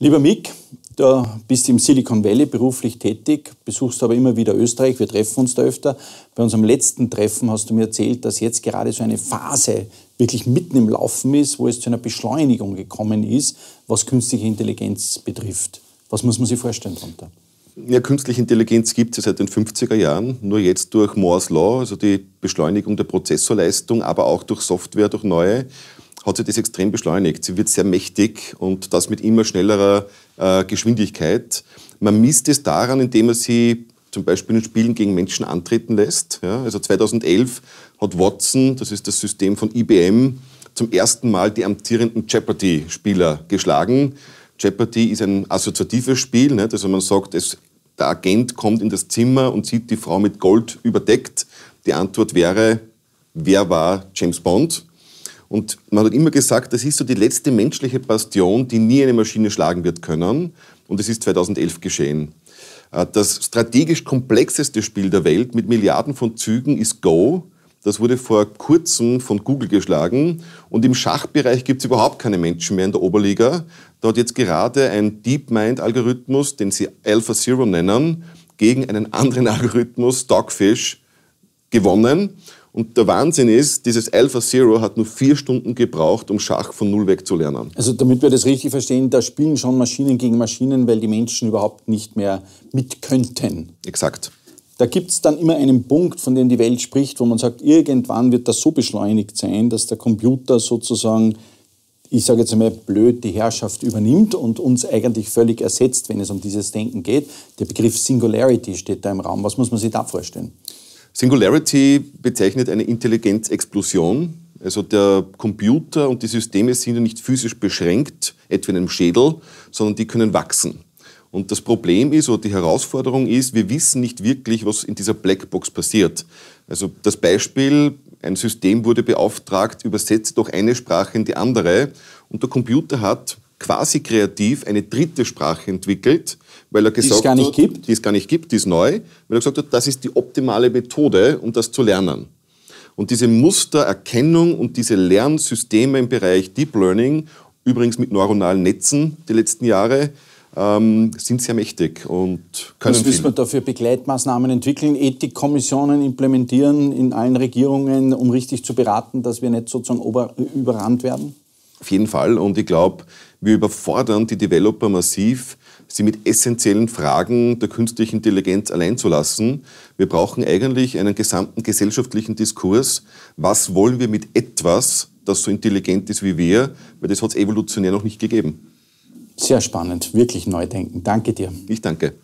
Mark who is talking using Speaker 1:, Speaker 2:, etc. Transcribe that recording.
Speaker 1: Lieber Mick, du bist im Silicon Valley beruflich tätig, besuchst aber immer wieder Österreich, wir treffen uns da öfter. Bei unserem letzten Treffen hast du mir erzählt, dass jetzt gerade so eine Phase wirklich mitten im Laufen ist, wo es zu einer Beschleunigung gekommen ist, was künstliche Intelligenz betrifft. Was muss man sich vorstellen darunter?
Speaker 2: Ja, künstliche Intelligenz gibt es ja seit den 50er Jahren, nur jetzt durch Moore's Law, also die Beschleunigung der Prozessorleistung, aber auch durch Software, durch neue hat sich das extrem beschleunigt. Sie wird sehr mächtig und das mit immer schnellerer äh, Geschwindigkeit. Man misst es daran, indem man sie zum Beispiel in Spielen gegen Menschen antreten lässt. Ja, also 2011 hat Watson, das ist das System von IBM, zum ersten Mal die amtierenden Jeopardy-Spieler geschlagen. Jeopardy ist ein assoziatives Spiel, nicht? also man sagt, es, der Agent kommt in das Zimmer und sieht die Frau mit Gold überdeckt. Die Antwort wäre, wer war James Bond? Und man hat immer gesagt, das ist so die letzte menschliche Bastion, die nie eine Maschine schlagen wird können. Und es ist 2011 geschehen. Äh, das strategisch komplexeste Spiel der Welt mit Milliarden von Zügen ist Go. Das wurde vor kurzem von Google geschlagen. Und im Schachbereich gibt es überhaupt keine Menschen mehr in der Oberliga. Da hat jetzt gerade ein DeepMind-Algorithmus, den sie Alpha Zero nennen, gegen einen anderen Algorithmus, Dogfish, gewonnen. Und der Wahnsinn ist, dieses Alpha Zero hat nur vier Stunden gebraucht, um Schach von Null wegzulernen.
Speaker 1: Also damit wir das richtig verstehen, da spielen schon Maschinen gegen Maschinen, weil die Menschen überhaupt nicht mehr mit könnten. Exakt. Da gibt es dann immer einen Punkt, von dem die Welt spricht, wo man sagt, irgendwann wird das so beschleunigt sein, dass der Computer sozusagen, ich sage jetzt einmal blöd, die Herrschaft übernimmt und uns eigentlich völlig ersetzt, wenn es um dieses Denken geht. Der Begriff Singularity steht da im Raum. Was muss man sich da vorstellen?
Speaker 2: Singularity bezeichnet eine Intelligenzexplosion. Also der Computer und die Systeme sind ja nicht physisch beschränkt, etwa in einem Schädel, sondern die können wachsen. Und das Problem ist oder die Herausforderung ist, wir wissen nicht wirklich, was in dieser Blackbox passiert. Also das Beispiel, ein System wurde beauftragt, übersetzt doch eine Sprache in die andere und der Computer hat quasi kreativ eine dritte Sprache entwickelt, weil er gesagt gar nicht hat, gibt. die es gar nicht gibt, die ist neu, weil er gesagt hat, das ist die optimale Methode, um das zu lernen. Und diese Mustererkennung und diese Lernsysteme im Bereich Deep Learning, übrigens mit neuronalen Netzen die letzten Jahre, ähm, sind sehr mächtig und können. Was müssen wir
Speaker 1: dafür Begleitmaßnahmen entwickeln, Ethikkommissionen implementieren in allen Regierungen, um richtig zu beraten, dass wir nicht sozusagen über, überrannt
Speaker 2: werden? Auf jeden Fall. Und ich glaube, wir überfordern die Developer massiv, sie mit essentiellen Fragen der künstlichen Intelligenz allein zu lassen. Wir brauchen eigentlich einen gesamten gesellschaftlichen Diskurs. Was wollen wir mit etwas, das so intelligent ist wie wir? Weil das hat es evolutionär noch nicht gegeben. Sehr spannend, wirklich neu denken. Danke dir. Ich danke.